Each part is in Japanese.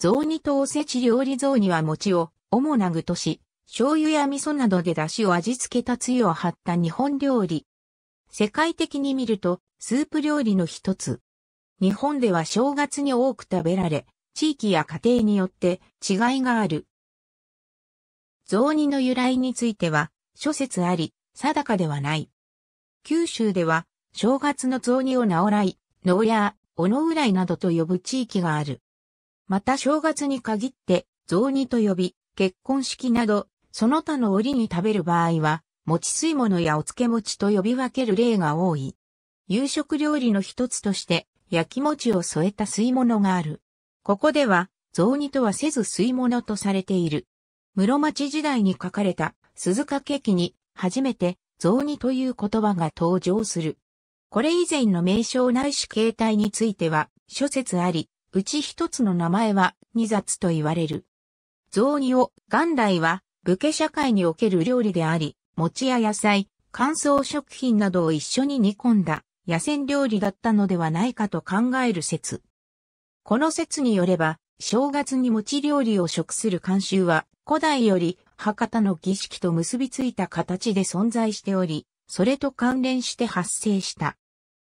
雑煮とおせち料理雑煮は餅を主な具とし、醤油や味噌などで出汁を味付けたつゆを張った日本料理。世界的に見ると、スープ料理の一つ。日本では正月に多く食べられ、地域や家庭によって違いがある。雑煮の由来については、諸説あり、定かではない。九州では、正月の雑煮を直い、農や、おのうらいなどと呼ぶ地域がある。また正月に限って、雑煮と呼び、結婚式など、その他の折に食べる場合は、餅水物やお漬餅と呼び分ける例が多い。夕食料理の一つとして、焼き餅を添えた水物がある。ここでは、雑煮とはせず水物とされている。室町時代に書かれた鈴鹿劇に、初めて雑煮という言葉が登場する。これ以前の名称ないし形態については諸説あり、うち一つの名前は二雑と言われる。雑煮を元来は武家社会における料理であり、餅や野菜、乾燥食品などを一緒に煮込んだ野戦料理だったのではないかと考える説。この説によれば、正月に餅料理を食する慣習は古代より博多の儀式と結びついた形で存在しており、それと関連して発生した。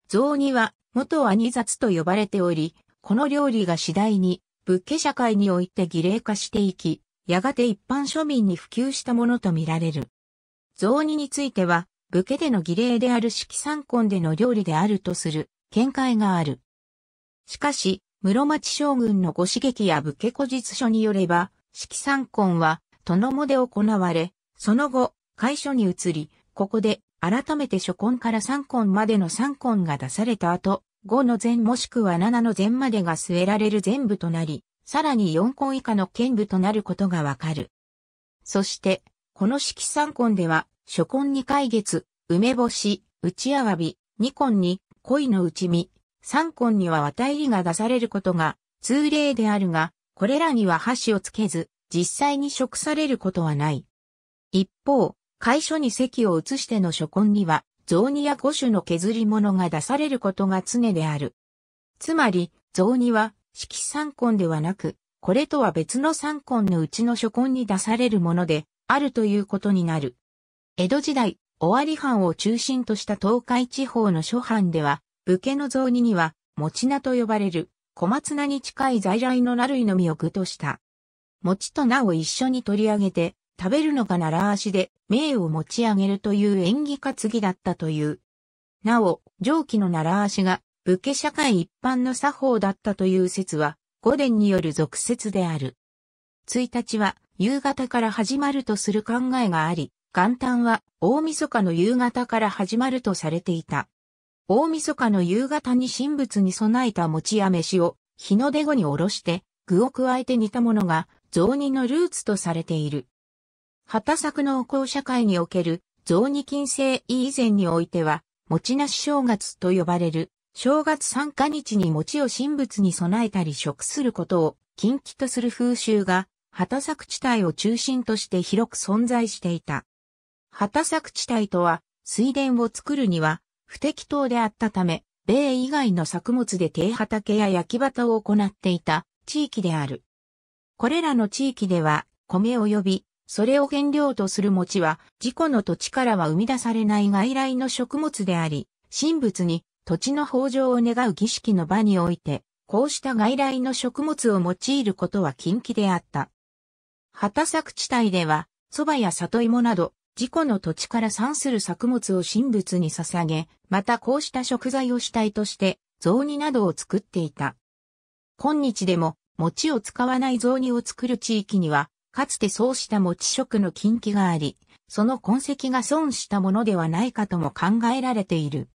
雑煮は元は二雑と呼ばれており、この料理が次第に、仏家社会において儀礼化していき、やがて一般庶民に普及したものとみられる。雑煮については、武家での儀礼である式三根での料理であるとする見解がある。しかし、室町将軍のご刺激や武家古実書によれば、式三根は、殿もで行われ、その後、会所に移り、ここで改めて初根から三根までの三根が出された後、5の前もしくは7の前までが据えられる全部となり、さらに4根以下の剣部となることがわかる。そして、この式3根では、初根に海月、梅干し、内あわび、2根に恋の内身、3根には綿入りが出されることが通例であるが、これらには箸をつけず、実際に食されることはない。一方、会所に席を移しての初根には、雑煮や五種の削り物が出されることが常である。つまり、雑煮は、式三根ではなく、これとは別の三根のうちの諸根に出されるもので、あるということになる。江戸時代、尾張藩を中心とした東海地方の諸藩では、武家の雑煮には、餅菜と呼ばれる、小松菜に近い在来のるいのみを具とした。餅と菜を一緒に取り上げて、食べるのが奈良足で、名を持ち上げるという演技担ぎだったという。なお、上記の奈良足が、武家社会一般の作法だったという説は、五殿による俗説である。1日は、夕方から始まるとする考えがあり、元旦は、大晦日の夕方から始まるとされていた。大晦日の夕方に神仏に備えた餅や飯を、日の出後におろして、具を加えて煮たものが、雑煮のルーツとされている。畑作農耕社会における雑二金制以前においては、餅なし正月と呼ばれる、正月三日日に餅を神仏に備えたり食することを禁忌とする風習が、畑作地帯を中心として広く存在していた。畑作地帯とは、水田を作るには、不適当であったため、米以外の作物で低畑や焼き畑を行っていた地域である。これらの地域では、米及びそれを原料とする餅は、自己の土地からは生み出されない外来の食物であり、神仏に土地の豊穣を願う儀式の場において、こうした外来の食物を用いることは禁忌であった。畑作地帯では、蕎麦や里芋など、自己の土地から産する作物を神仏に捧げ、またこうした食材を主体として、雑煮などを作っていた。今日でも、餅を使わない雑煮を作る地域には、かつてそうした持ち色の禁忌があり、その痕跡が損したものではないかとも考えられている。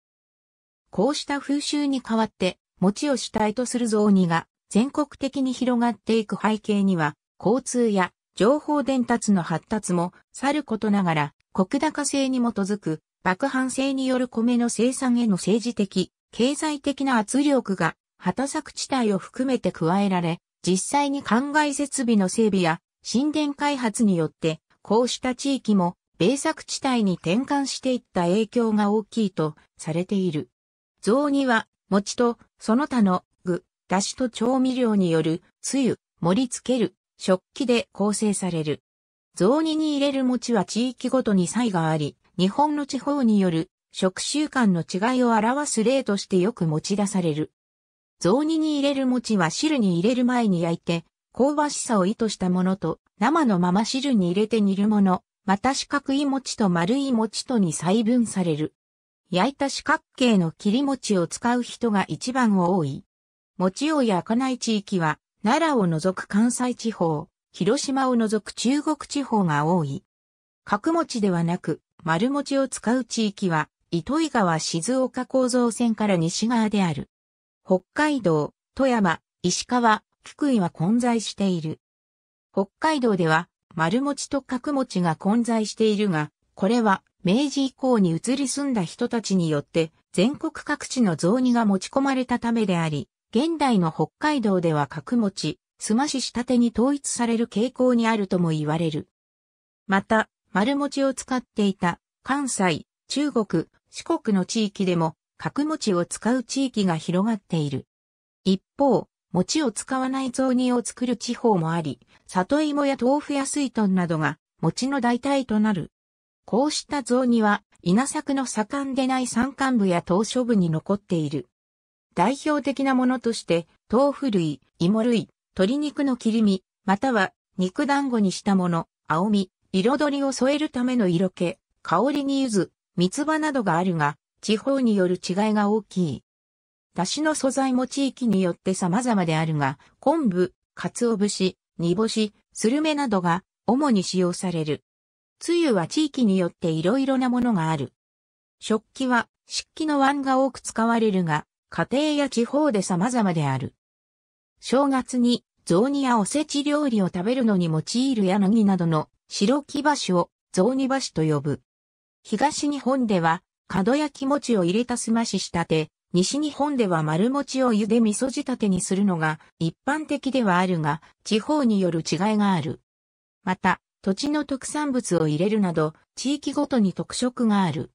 こうした風習に代わって、餅を主体とする雑煮が全国的に広がっていく背景には、交通や情報伝達の発達もさることながら、国高制に基づく、爆販制による米の生産への政治的、経済的な圧力が、畑作地帯を含めて加えられ、実際に灌漑設備の整備や神殿開発によって、こうした地域も米作地帯に転換していった影響が大きいとされている。雑煮は、餅とその他の具、だしと調味料による、つゆ、盛り付ける、食器で構成される。雑煮に入れる餅は地域ごとに差異があり、日本の地方による食習慣の違いを表す例としてよく持ち出される。雑煮に入れる餅は汁に入れる前に焼いて、香ばしさを意図したものと、生のまま汁に入れて煮るもの、また四角い餅と丸い餅とに細分される。焼いた四角形の切り餅を使う人が一番多い。餅を焼かない地域は、奈良を除く関西地方、広島を除く中国地方が多い。角餅ではなく、丸餅を使う地域は、糸魚川静岡構造線から西側である。北海道、富山、石川、福井は混在している。北海道では丸餅と角餅が混在しているが、これは明治以降に移り住んだ人たちによって全国各地の雑煮が持ち込まれたためであり、現代の北海道では角餅、すまししたてに統一される傾向にあるとも言われる。また、丸餅を使っていた関西、中国、四国の地域でも角餅を使う地域が広がっている。一方、餅を使わない雑煮を作る地方もあり、里芋や豆腐や水豚などが餅の代替となる。こうした雑煮は稲作の盛んでない山間部や島嶼部に残っている。代表的なものとして、豆腐類、芋類、鶏肉の切り身、または肉団子にしたもの、青み、彩りを添えるための色気、香りに柚子、三つ葉などがあるが、地方による違いが大きい。出汁の素材も地域によって様々であるが、昆布、鰹節、煮干し、スルメなどが主に使用される。つゆは地域によって色々なものがある。食器は漆器の碗が多く使われるが、家庭や地方で様々である。正月に雑煮やおせち料理を食べるのに用いる柳などの白木橋を雑煮橋と呼ぶ。東日本では、角焼き餅を入れたすまし仕立て、西日本では丸餅を茹で味噌仕立てにするのが一般的ではあるが、地方による違いがある。また、土地の特産物を入れるなど、地域ごとに特色がある。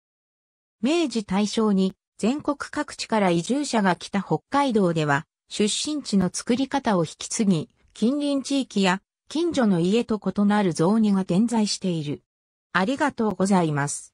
明治大正に全国各地から移住者が来た北海道では、出身地の作り方を引き継ぎ、近隣地域や近所の家と異なる雑煮が点在している。ありがとうございます。